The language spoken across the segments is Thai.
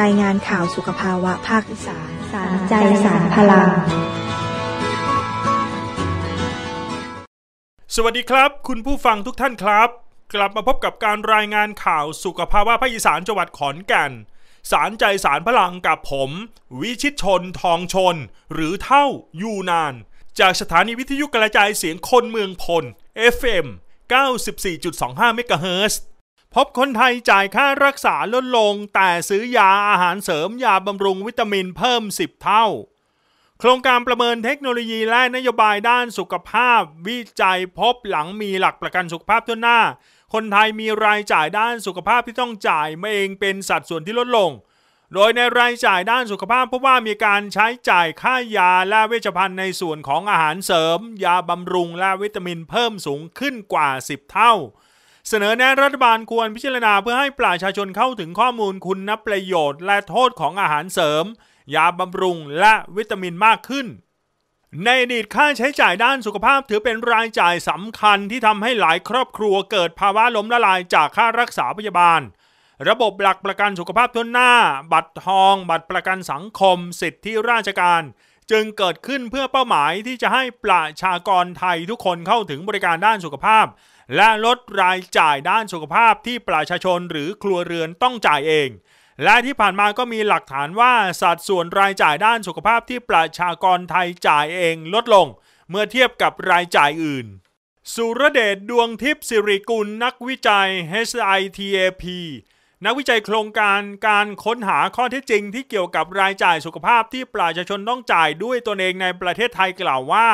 รายงานข่าวสุขภาวะภาคอีสานสารใจสารพลัง สวัสดีครับ คุณผู้ฟังทุกท่านครับ กลับมาพบกับการรายงานข่าวสุขภาวะภาคอีสานจังหวัดขอนแก่นสารใจสารพลังกับผม วิชิตชนทองชนหรือเท่าอยู่นาน จากสถานีวิทยุกระจายเสียงคนเมืองพล FM 94.25เมกะเฮิร์พบคนไทยจ่ายค่ารักษาลดลงแต่ซื้อยาอาหารเสริมยาบำรุงวิตามินเพิ่ม 10 เท่าโครงการประเมินเทคโนโลยีและนโยบายด้านสุขภาพ วิจัยพบหลังมีหลักประกันสุขภาพทั่วหน้า คนไทยมีรายจ่ายด้านสุขภาพที่ต้องจ่ายมาเองเป็นสัดส่วนที่ลดลง โดยในรายจ่ายด้านสุขภาพพบว่ามีการใช้จ่ายค่ายาและเวชภัณฑ์ ในส่วนของอาหารเสริม ยาบำรุง และวิตามินเพิ่มสูงขึ้นกว่า 10 เท่าเสนอแนะรัฐบาลควรพิจารณาเพื่อให้ประชาชนเข้าถึงข้อมูลคุณนประโยชน์และโทษของอาหารเสริม ยาบำรุงและวิตามินมากขึ้น ในอดีตค่าใช้จ่ายด้านสุขภาพถือเป็นรายจ่ายสำคัญที่ทำให้หลายครอบครัวเกิดภาวะล้มละลายจากค่ารักษาพยาบาล ระบบหลักประกันสุขภาพทุนหน้า บัตรทอง บัตรประกันสังคม สิทธิราชการจึงเกิดขึ้นเพื่อเป้าหมายที่จะให้ประชากรไทยทุกคนเข้าถึงบริการด้านสุขภาพ และลดรายจ่ายด้านสุขภาพที่ประชาชนหรือครัวเรือนต้องจ่ายเอง และที่ผ่านมาก็มีหลักฐานว่าสัดส่วนรายจ่ายด้านสุขภาพที่ประชากรไทยจ่ายเองลดลง เมื่อเทียบกับรายจ่ายอื่น สุรเดชดวงทิพย์สิริกุลนักวิจัย HITAP นักวิจัยโครงการการค้นหาข้อเท็จจริงที่เกี่ยวกับรายจ่ายสุขภาพที่ประชาชนต้องจ่ายด้วยตนเองในประเทศไทยกล่าวว่า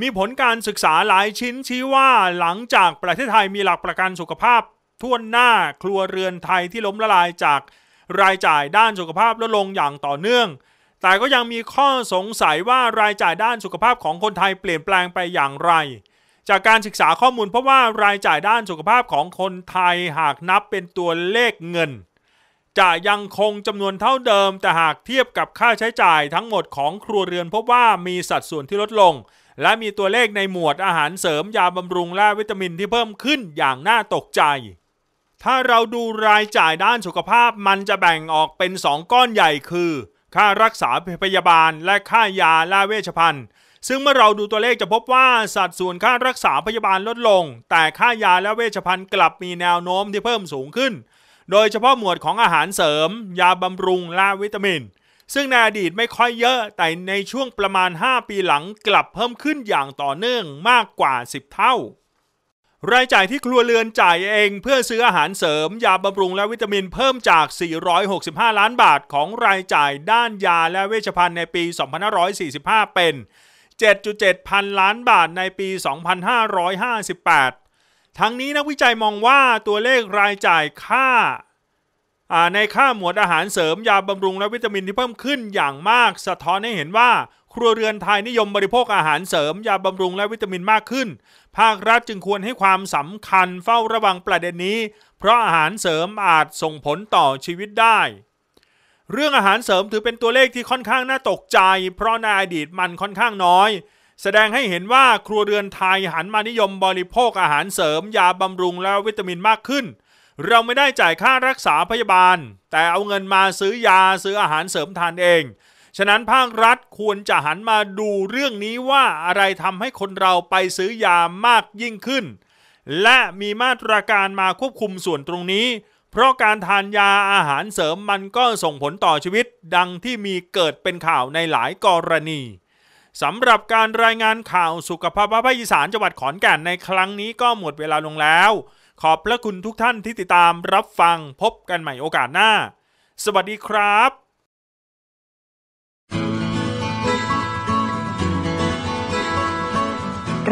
มีผลการศึกษาหลายชิ้นชี้ว่าหลังจากประเทศไทยมีหลักประกันสุขภาพทั่วหน้าครัวเรือนไทยที่ล้มละลายจากรายจ่ายด้านสุขภาพลดลงอย่างต่อเนื่อง แต่ก็ยังมีข้อสงสัยว่ารายจ่ายด้านสุขภาพของคนไทยเปลี่ยนแปลงไปอย่างไรจากการศึกษาข้อมูลเพราะว่ารายจ่ายด้านสุขภาพของคนไทยหากนับเป็นตัวเลขเงิน จะยังคงจำนวนเท่าเดิมแต่หากเทียบกับค่าใช้จ่ายทั้งหมดของครัวเรือนพบว่ามีสัดส่วนที่ลดลงและมีตัวเลขในหมวดอาหารเสริมยาบำรุงและวิตามินที่เพิ่มขึ้นอย่างน่าตกใจ ถ้าเราดูรายจ่ายด้านสุขภาพมันจะแบ่งออกเป็น2ก้อนใหญ่คือค่ารักษาพยาบาลและค่ายาและเวชภัณฑ์ซึ่งเมื่อเราดูตัวเลขจะพบว่าสัดส่วนค่ารักษาพยาบาลลดลง แต่ค่ายาและเวชภัณฑ์กลับมีแนวโน้มที่เพิ่มสูงขึ้น โดยเฉพาะหมวดของอาหารเสริม ยาบำรุงและวิตามิน ซึ่งในอดีตไม่ค่อยเยอะแต่ในช่วงประมาณ 5 ปีหลังกลับเพิ่มขึ้นอย่างต่อเนื่องมากกว่า 10 เท่า รายจ่ายที่ครัวเรือนจ่ายเอง เพื่อซื้ออาหารเสริม ยาบำรุงและวิตามินเพิ่มจาก 465 ล้านบาทของรายจ่าย ด้านยาและเวชภัณฑ์ในปี 2545 เป็น7.7 พันล้านบาทในปี 2558 ทั้งนี้นักวิจัยมองว่าตัวเลขรายจ่ายค่า ในค่าหมวดอาหารเสริมยาบำรุงและวิตามินที่เพิ่มขึ้นอย่างมาก สะท้อนให้เห็นว่า ครัวเรือนไทยนิยมบริโภคอาหารเสริมยาบำรุงและวิตามินมากขึ้น ภาครัฐจึงควรให้ความสำคัญเฝ้าระวังประเด็นนี้ เพราะอาหารเสริมอาจส่งผลต่อชีวิตได้เรื่องอาหารเสริมถือเป็นตัวเลขที่ค่อนข้างน่าตกใจ เพราะในอดีตมันค่อนข้างน้อย แสดงให้เห็นว่าครัวเรือนไทยหันมานิยมบริโภคอาหารเสริมยาบำรุงและวิตามินมากขึ้น เราไม่ได้จ่ายค่ารักษาพยาบาล แต่เอาเงินมาซื้อยาซื้ออาหารเสริมทานเอง ฉะนั้นภาครัฐควรจะหันมาดูเรื่องนี้ว่าอะไรทำให้คนเราไปซื้อยามากยิ่งขึ้น และมีมาตรการมาควบคุมส่วนตรงนี้เพราะการทานยาอาหารเสริมมันก็ส่งผลต่อชีวิต ดังที่มีเกิดเป็นข่าวในหลายกรณีสำหรับการรายงานข่าวสุขภาพภาคอีสานจังหวัดขอนแก่นในครั้งนี้ก็หมดเวลาลงแล้ว ขอบพระคุณทุกท่านที่ติดตามรับฟังพบกันใหม่โอกาสหน้า สวัสดีครับ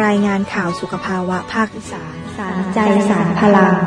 รายงานข่าวสุขภาวะภาคอีสาน สารใจสารพลัง